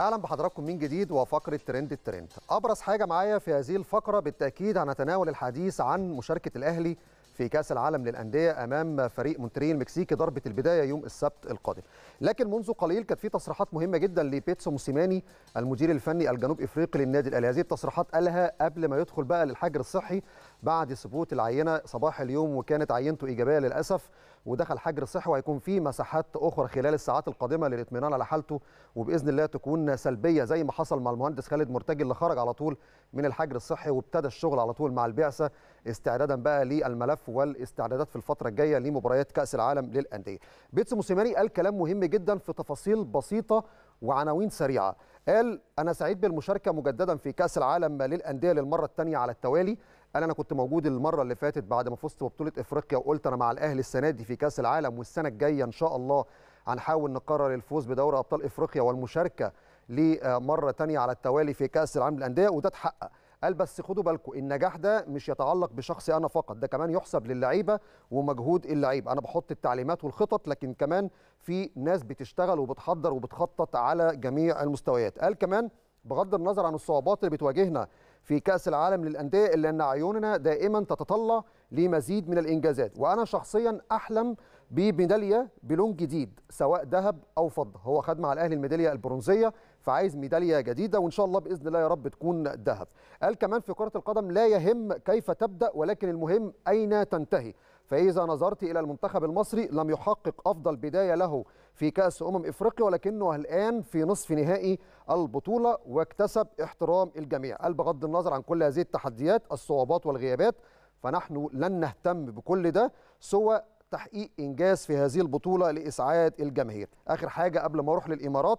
اهلا بحضراتكم من جديد وفقره ترند الترند ابرز حاجه معايا في هذه الفقره بالتاكيد هنتناول الحديث عن مشاركه الاهلي في كأس العالم للأندية أمام فريق مونتريال المكسيكي ضربة البداية يوم السبت القادم لكن منذ قليل كانت في تصريحات مهمة جدا لبيتسو موسيماني المدير الفني الجنوب إفريقي للنادي الأهلي هذه التصريحات قالها قبل ما يدخل بقى للحجر الصحي بعد ثبوت العينة صباح اليوم وكانت عينته إيجابية للأسف ودخل حجر صحي وهيكون في مساحات أخرى خلال الساعات القادمة للاطمئنان على حالته وبإذن الله تكون سلبية زي ما حصل مع المهندس خالد مرتجي اللي خرج على طول من الحجر الصحي وابتدى الشغل على طول مع البعثة استعدادا بقى للملف والاستعدادات في الفتره الجايه لمباريات كاس العالم للانديه بيتس موسيماني قال كلام مهم جدا في تفاصيل بسيطه وعناوين سريعه قال انا سعيد بالمشاركه مجددا في كاس العالم للانديه للمره الثانيه على التوالي قال انا كنت موجود المره اللي فاتت بعد ما فزت ببطوله افريقيا وقلت انا مع الاهلي السنه دي في كاس العالم والسنه الجايه ان شاء الله هنحاول نقرر الفوز بدوري ابطال افريقيا والمشاركه لمره ثانيه على التوالي في كاس العالم للانديه وده اتحقق قال بس خدوا بالكم النجاح ده مش يتعلق بشخصي انا فقط ده كمان يحسب للعيبه ومجهود اللعيب انا بحط التعليمات والخطط لكن كمان في ناس بتشتغل وبتحضر وبتخطط على جميع المستويات قال كمان بغض النظر عن الصعوبات اللي بتواجهنا في كأس العالم للأندية إلا أن عيوننا دائما تتطلع لمزيد من الإنجازات وأنا شخصيا أحلم بميدالية بلون جديد سواء ذهب أو فضة هو خد مع الأهلي الميدالية البرونزية فعايز ميداليه جديده وان شاء الله باذن الله يا رب تكون ذهب قال كمان في كره القدم لا يهم كيف تبدا ولكن المهم اين تنتهي فإذا نظرت إلى المنتخب المصري لم يحقق أفضل بداية له في كأس أمم إفريقيا ولكنه الآن في نصف نهائي البطولة واكتسب احترام الجميع قال بغض النظر عن كل هذه التحديات الصعوبات والغيابات فنحن لن نهتم بكل ده سوى تحقيق إنجاز في هذه البطولة لإسعاد الجماهير آخر حاجة قبل ما أروح للإمارات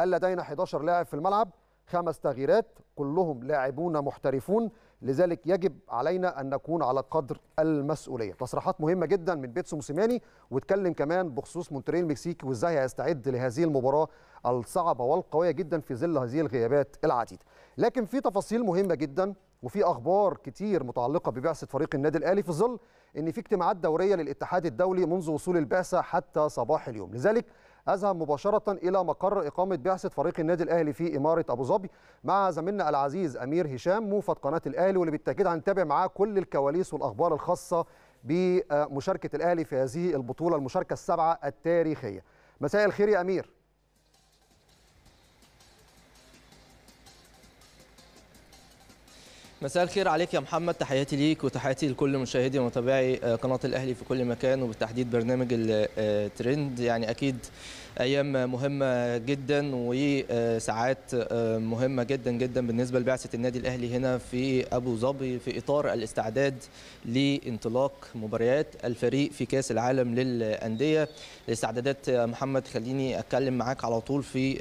قال لدينا 11 لاعب في الملعب خمس تغييرات كلهم لاعبون محترفون لذلك يجب علينا ان نكون على قدر المسؤوليه تصريحات مهمه جدا من بيتسو موسيماني واتكلم كمان بخصوص مونتري المكسيكي وازاي هيستعد لهذه المباراه الصعبه والقويه جدا في ظل هذه الغيابات العديده لكن في تفاصيل مهمه جدا وفي اخبار كتير متعلقه ببعثه فريق النادي الاهلي في ظل ان في اجتماعات دوريه للاتحاد الدولي منذ وصول البعثه حتى صباح اليوم لذلك أذهب مباشرة إلى مقر إقامة بعثة فريق النادي الأهلي في إمارة أبو ظبي مع زميلنا العزيز أمير هشام موفد قناة الأهلي واللي بالتأكيد هنتابع معاه كل الكواليس والأخبار الخاصة بمشاركة الأهلي في هذه البطولة المشاركة السبعة التاريخية مساء الخير يا أمير مساء الخير عليك يا محمد تحياتي ليك وتحياتي لكل مشاهدي ومتابعي آه، قناه الاهلي في كل مكان وبالتحديد برنامج الترند آه، يعني اكيد ايام مهمه جدا وساعات آه، مهمه جدا جدا بالنسبه لبعثه النادي الاهلي هنا في ابو ظبي في اطار الاستعداد لانطلاق مباريات الفريق في كاس العالم للانديه الاستعدادات محمد خليني اتكلم معاك على طول في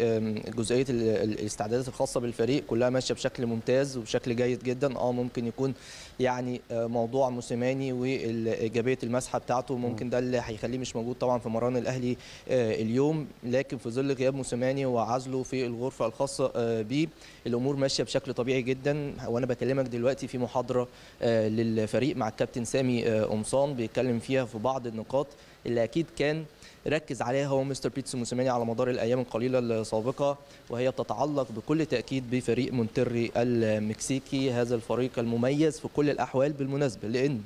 جزئيه الاستعدادات الخاصه بالفريق كلها ماشيه بشكل ممتاز وبشكل جيد جدا اه ممكن يكون يعني آه، موضوع موسيماني وايجابيه المسحه بتاعته ممكن ده اللي هيخليه مش موجود طبعا في مران الاهلي آه، اليوم لكن في ظل غياب موسيماني وعزله في الغرفه الخاصه آه، بيه الامور ماشيه بشكل طبيعي جدا وانا بكلمك دلوقتي في محاضره للفريق مع الكابتن سامي قمصان بيتكلم فيها في بعض النقاط اللي اكيد كان ركز عليها هو مستر بيتسو موسيماني على مدار الايام القليله السابقه وهي بتتعلق بكل تاكيد بفريق مونتري المكسيكي هذا الفريق المميز في كل الاحوال بالمناسبه لان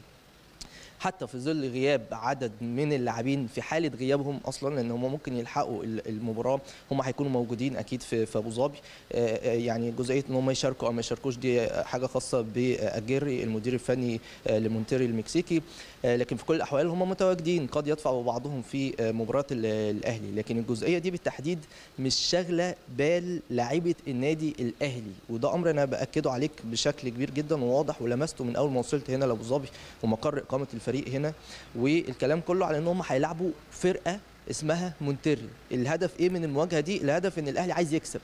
حتى في ظل غياب عدد من اللاعبين في حاله غيابهم اصلا لان هم ممكن يلحقوا المباراه هم هيكونوا موجودين اكيد في ابو ظبي آه، آه، يعني جزئيه ان هم يشاركوا او ما يشاركوش دي حاجه خاصه باجيري المدير الفني آه، لمونتيري المكسيكي لكن في كل الاحوال هم متواجدين قد يدفع بعضهم في مباراه الاهلي لكن الجزئيه دي بالتحديد مش شاغله بال لعيبه النادي الاهلي وده امر انا باكده عليك بشكل كبير جدا وواضح ولمسته من اول ما وصلت هنا لابو ظبي ومقر اقامه الفريق هنا والكلام كله على ان هم هيلعبوا فرقه اسمها مونتري الهدف ايه من المواجهه دي الهدف ان الاهلي عايز يكسب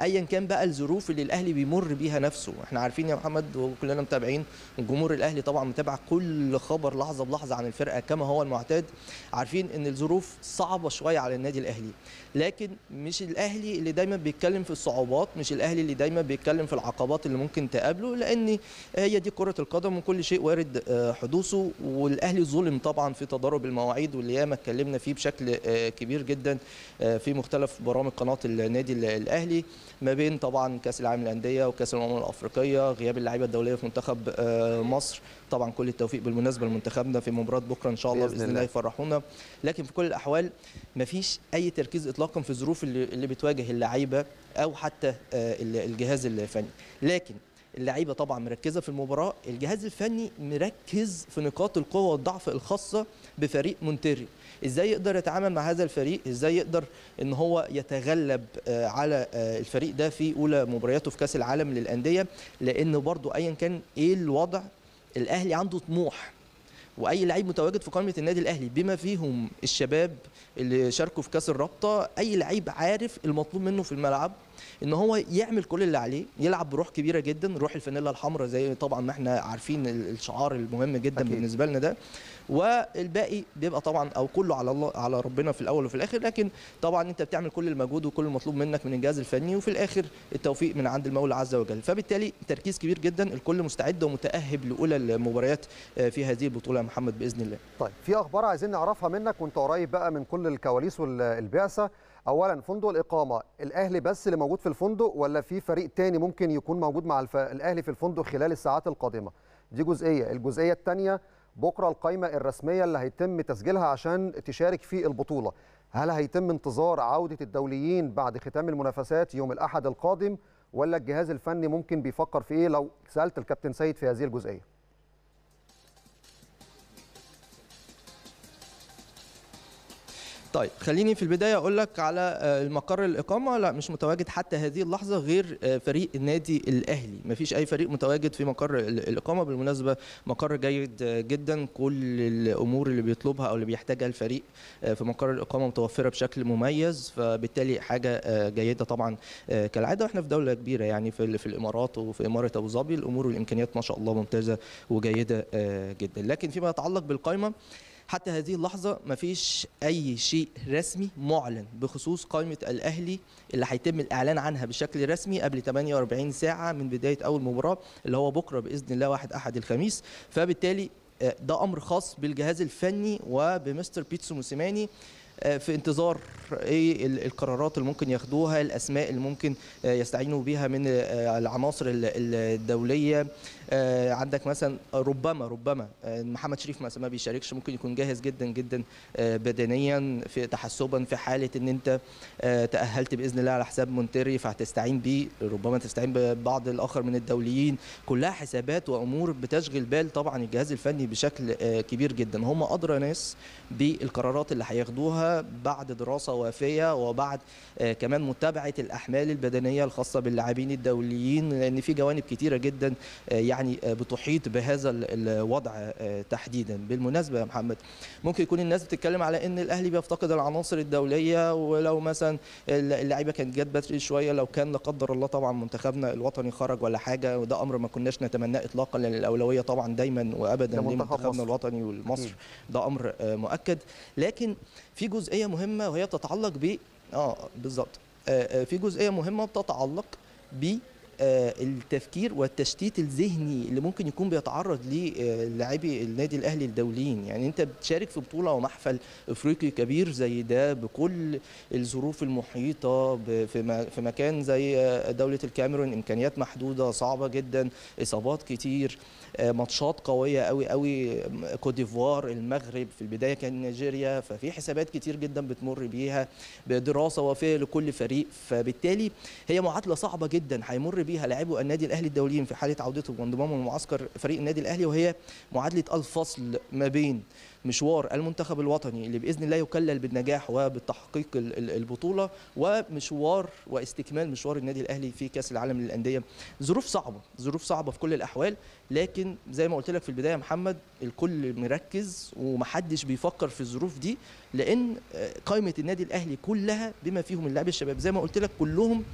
ايا كان بقى الظروف اللي الاهلي بيمر بيها نفسه احنا عارفين يا محمد وكلنا متابعين جمهور الاهلي طبعا متابع كل خبر لحظه بلحظه عن الفرقه كما هو المعتاد عارفين ان الظروف صعبه شويه على النادي الاهلي لكن مش الاهلي اللي دايما بيتكلم في الصعوبات مش الاهلي اللي دايما بيتكلم في العقبات اللي ممكن تقابله لان هي دي كره القدم وكل شيء وارد آه، حدوثه والاهلي ظلم طبعا في تضارب المواعيد واللي ياما اتكلمنا فيه بشكل آه، كبير جدا آه، في مختلف برامج قناه النادي الاهلي ما بين طبعا كاس العالم للانديه وكاس الامم الافريقيه غياب اللعيبه الدوليه في منتخب آه، مصر طبعا كل التوفيق بالمناسبه لمنتخبنا في مباراه بكره ان شاء الله باذن, الله يفرحونا لكن في كل الاحوال ما فيش اي تركيز اطلاقا في الظروف اللي بتواجه اللعيبه او حتى آه، الجهاز الفني لكن اللعيبه طبعا مركزه في المباراه الجهاز الفني مركز في نقاط القوه والضعف الخاصه بفريق مونتيري ازاي يقدر يتعامل مع هذا الفريق ازاي يقدر ان هو يتغلب آه، على آه، الفريق ده في اولى مبارياته في كاس العالم للانديه لان برضو ايا كان ايه الوضع الاهلي عنده طموح واي لعيب متواجد في قائمه النادي الاهلي بما فيهم الشباب اللي شاركوا في كاس الرابطه اي لعيب عارف المطلوب منه في الملعب ان هو يعمل كل اللي عليه يلعب بروح كبيره جدا روح الفانيلا الحمراء زي طبعا ما احنا عارفين الشعار المهم جدا أكيد. بالنسبه لنا ده والباقي بيبقى طبعا او كله على الله على ربنا في الاول وفي الاخر لكن طبعا انت بتعمل كل المجهود وكل المطلوب منك من الجهاز الفني وفي الاخر التوفيق من عند المولى عز وجل فبالتالي تركيز كبير جدا الكل مستعد ومتاهب لاولى المباريات آه، في هذه البطوله يا محمد باذن الله طيب في اخبار عايزين نعرفها منك وانت قريب بقى من كل الكواليس والبعثه اولا فندق الاقامه الاهلي بس اللي موجود في الفندق ولا في فريق تاني ممكن يكون موجود مع الف... الاهلي في الفندق خلال الساعات القادمه دي جزئيه الجزئيه الثانيه بكره القائمه الرسميه اللي هيتم تسجيلها عشان تشارك في البطوله هل هيتم انتظار عوده الدوليين بعد ختام المنافسات يوم الاحد القادم ولا الجهاز الفني ممكن بيفكر في ايه لو سالت الكابتن سيد في هذه الجزئيه طيب خليني في البدايه اقول لك على آه، المقر الاقامه لا مش متواجد حتى هذه اللحظه غير آه، فريق النادي الاهلي ما فيش اي فريق متواجد في مقر الاقامه بالمناسبه مقر جيد آه، جدا كل الامور اللي بيطلبها او اللي بيحتاجها الفريق في مقر الاقامه متوفره بشكل مميز فبالتالي حاجه جيده طبعا كالعاده واحنا في دوله كبيره يعني في الامارات وفي اماره ابو ظبي الامور والامكانيات ما شاء الله ممتازه وجيده جدا لكن فيما يتعلق بالقائمه حتى هذه اللحظه ما فيش اي شيء رسمي معلن بخصوص قائمه الاهلي اللي هيتم الاعلان عنها بشكل رسمي قبل 48 ساعه من بدايه اول مباراه اللي هو بكره باذن الله واحد احد الخميس فبالتالي آه، ده امر خاص بالجهاز الفني وبمستر بيتسو موسيماني آه، في انتظار ايه القرارات اللي ممكن ياخدوها الاسماء اللي ممكن آه، يستعينوا بيها من آه، العناصر الدوليه عندك مثلا ربما ربما محمد شريف مثلا ما بيشاركش ممكن يكون جاهز جدا جدا بدنيا في تحسبا في حاله ان انت تاهلت باذن الله على حساب مونتري فهتستعين بيه ربما تستعين ببعض الاخر من الدوليين كلها حسابات وامور بتشغل بال طبعا الجهاز الفني بشكل كبير جدا هم ادرى ناس بالقرارات اللي هياخدوها بعد دراسة وافية وبعد آه، كمان متابعة الأحمال البدنية الخاصة باللاعبين الدوليين لأن في جوانب كتيرة جدا آه، يعني آه، بتحيط بهذا الوضع تحديدا بالمناسبة يا محمد ممكن يكون الناس بتتكلم على ان الاهلي بيفتقد العناصر الدوليه ولو مثلا اللعيبه كانت جت بدري شويه لو كان لا قدر الله طبعا منتخبنا الوطني خرج ولا حاجه وده امر ما كناش نتمناه اطلاقا لان الاولويه طبعا دايما وابدا لمنتخبنا الوطني والمصر ده امر مؤكد لكن في جزئيه مهمه وهي بتتعلق ب اه بالظبط آه، آه، في جزئيه مهمه بتتعلق ب آه، التفكير والتشتيت الذهني اللي ممكن يكون بيتعرض ليه آه، لاعبي النادي الاهلي الدوليين يعني انت بتشارك في بطوله ومحفل افريقي كبير زي ده بكل الظروف المحيطه في مكان زي آه، دوله الكاميرون امكانيات محدوده صعبه جدا اصابات كتير ماتشات قويه قوي قوي كوت ديفوار المغرب في البدايه كان نيجيريا ففي حسابات كتير جدا بتمر بيها بدراسه وافيه لكل فريق فبالتالي هي معادله صعبه جدا هيمر بيها لاعبو النادي الاهلي الدوليين في حاله عودته وانضمامه لمعسكر فريق النادي الاهلي وهي معادله الفصل ما بين مشوار المنتخب الوطني اللي باذن الله يكلل بالنجاح وبالتحقيق البطوله ومشوار واستكمال مشوار النادي الاهلي في كاس العالم للانديه ظروف صعبه ظروف صعبه في كل الاحوال لكن زي ما قلت لك في البدايه يا محمد الكل مركز ومحدش بيفكر في الظروف دي لان آه، قائمه النادي الاهلي كلها بما فيهم اللاعب الشباب زي ما قلت لك كلهم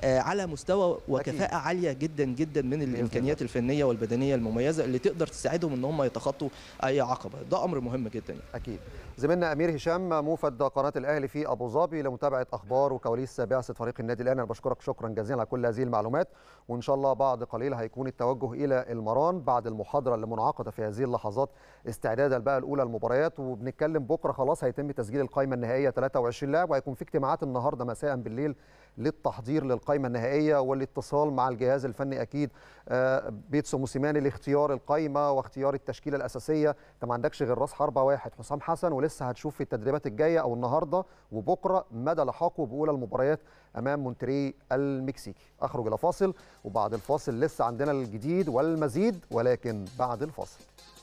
آه، على مستوى وكفاءه أكيد. عاليه جدا جدا من الامكانيات الفنيه والبدنيه المميزه اللي تقدر تساعدهم ان هم يتخطوا اي عقبه ده امر مهم جدا يعني. اكيد زميلنا امير هشام موفد قناه الاهلي في ابو ظبي لمتابعه اخبار وكواليس بعثه فريق النادي الاهلي انا بشكرك شكرا جزيلا على كل هذه المعلومات وان شاء الله بعد قليل هيكون التوجه الى المران بعد المحاضره اللي منعقده في هذه اللحظات استعدادا بقى الاولى المباريات وبنتكلم بكره خلاص هيتم تسجيل القائمه النهائيه 23 لاعب وهيكون في اجتماعات النهارده مساء بالليل للتحضير للقائمه النهائيه والاتصال مع الجهاز الفني اكيد آه، بيتسو موسيماني لاختيار القائمه واختيار التشكيله الاساسيه انت ما عندكش غير راس حربه واحد حسام حسن ولسه هتشوف في التدريبات الجايه او النهارده وبكره مدى لحاقه باولى المباريات امام مونتري المكسيكي اخرج الى فاصل وبعد الفاصل لسه عندنا الجديد والمزيد ولكن بعد الفاصل